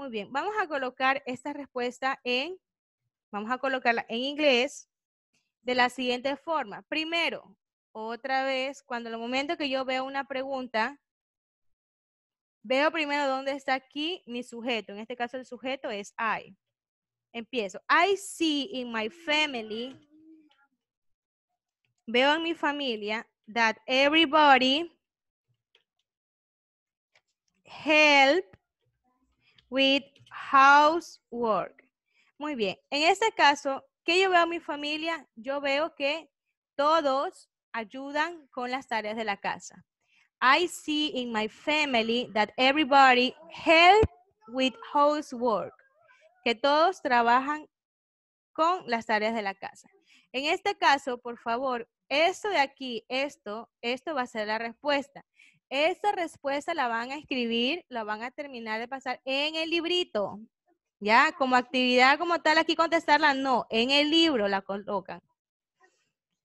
Muy bien, vamos a colocar esta respuesta en, vamos a colocarla en inglés de la siguiente forma. Primero, otra vez, cuando en el momento que yo veo una pregunta, veo primero dónde está aquí mi sujeto. En este caso el sujeto es I. Empiezo. I see in my family, veo en mi familia, that everybody help with housework. Muy bien. En este caso, ¿qué yo veo en mi familia? Yo veo que todos ayudan con las tareas de la casa. I see in my family that everybody help with housework. Que todos trabajan con las tareas de la casa. En este caso, por favor, esto de aquí, esto, esto va a ser la respuesta. Esa respuesta la van a escribir, la van a terminar de pasar en el librito. Ya, como actividad como tal, aquí contestarla, no, en el libro la colocan.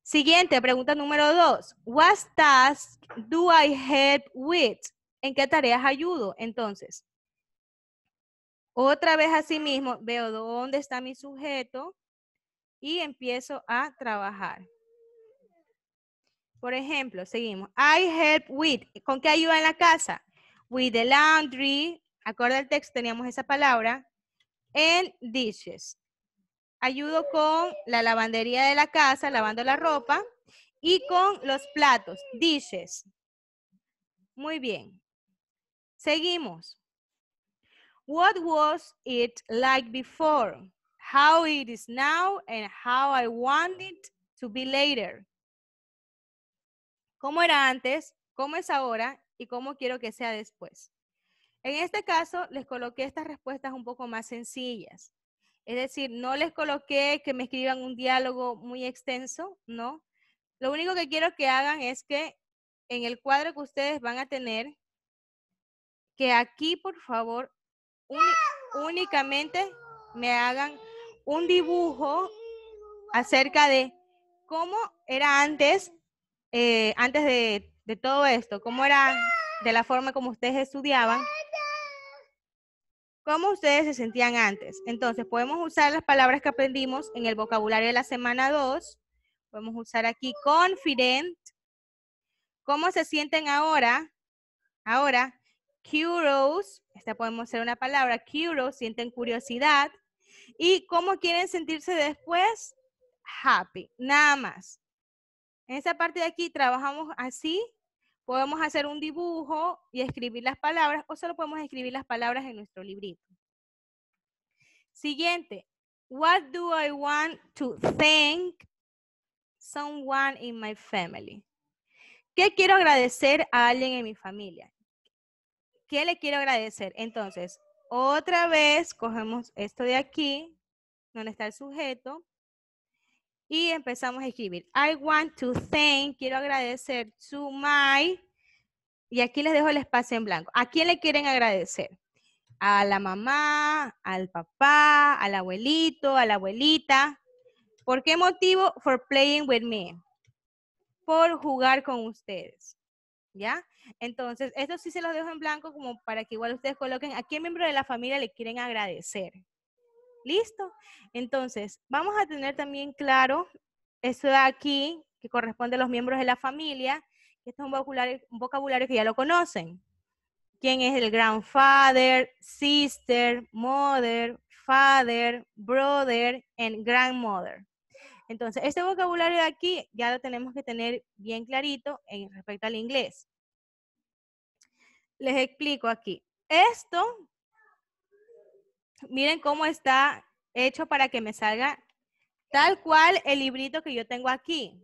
Siguiente, pregunta número dos. What task do I help with? ¿En qué tareas ayudo? Entonces, otra vez así mismo, veo dónde está mi sujeto y empiezo a trabajar. Por ejemplo, seguimos. I help with. ¿Con qué ayuda en la casa? With the laundry. acorda el texto teníamos esa palabra. And dishes. Ayudo con la lavandería de la casa, lavando la ropa. Y con los platos, dishes. Muy bien. Seguimos. What was it like before? How it is now and how I want it to be later cómo era antes, cómo es ahora y cómo quiero que sea después. En este caso, les coloqué estas respuestas un poco más sencillas. Es decir, no les coloqué que me escriban un diálogo muy extenso, ¿no? Lo único que quiero que hagan es que en el cuadro que ustedes van a tener, que aquí, por favor, únicamente me hagan un dibujo acerca de cómo era antes eh, antes de, todo esto, cómo era de la forma como ustedes estudiaban, cómo ustedes se sentían antes. Entonces, podemos usar las palabras que aprendimos en el vocabulario de la semana 2. Podemos usar aquí confident. ¿Cómo se sienten ahora? Ahora, curious. Esta podemos ser una palabra. Curious, sienten curiosidad. ¿Y cómo quieren sentirse después? Happy, nada más. En esa parte de aquí trabajamos así, podemos hacer un dibujo y escribir las palabras o solo podemos escribir las palabras en nuestro librito. Siguiente, what do I want to thank someone in my family? ¿Qué quiero agradecer a alguien en mi familia? ¿Qué le quiero agradecer? Entonces, otra vez cogemos esto de aquí, donde está el sujeto, y empezamos a escribir. I want to thank, quiero agradecer to my, y aquí les dejo el espacio en blanco. ¿A quién le quieren agradecer? A la mamá, al papá, al abuelito, a la abuelita. ¿Por qué motivo? For playing with me. Por jugar con ustedes. ¿Ya? Entonces, esto sí se los dejo en blanco como para que igual ustedes coloquen a qué miembro de la familia le quieren agradecer. ¿Listo? Entonces, vamos a tener también claro esto de aquí, que corresponde a los miembros de la familia. Esto es un vocabulario, que ya lo conocen. ¿Quién es el grandfather, sister, mother, father, brother, and grandmother? Entonces, este vocabulario de aquí ya lo tenemos que tener bien clarito en respecto al inglés. Les explico aquí. Esto miren cómo está hecho para que me salga tal cual el librito que yo tengo aquí.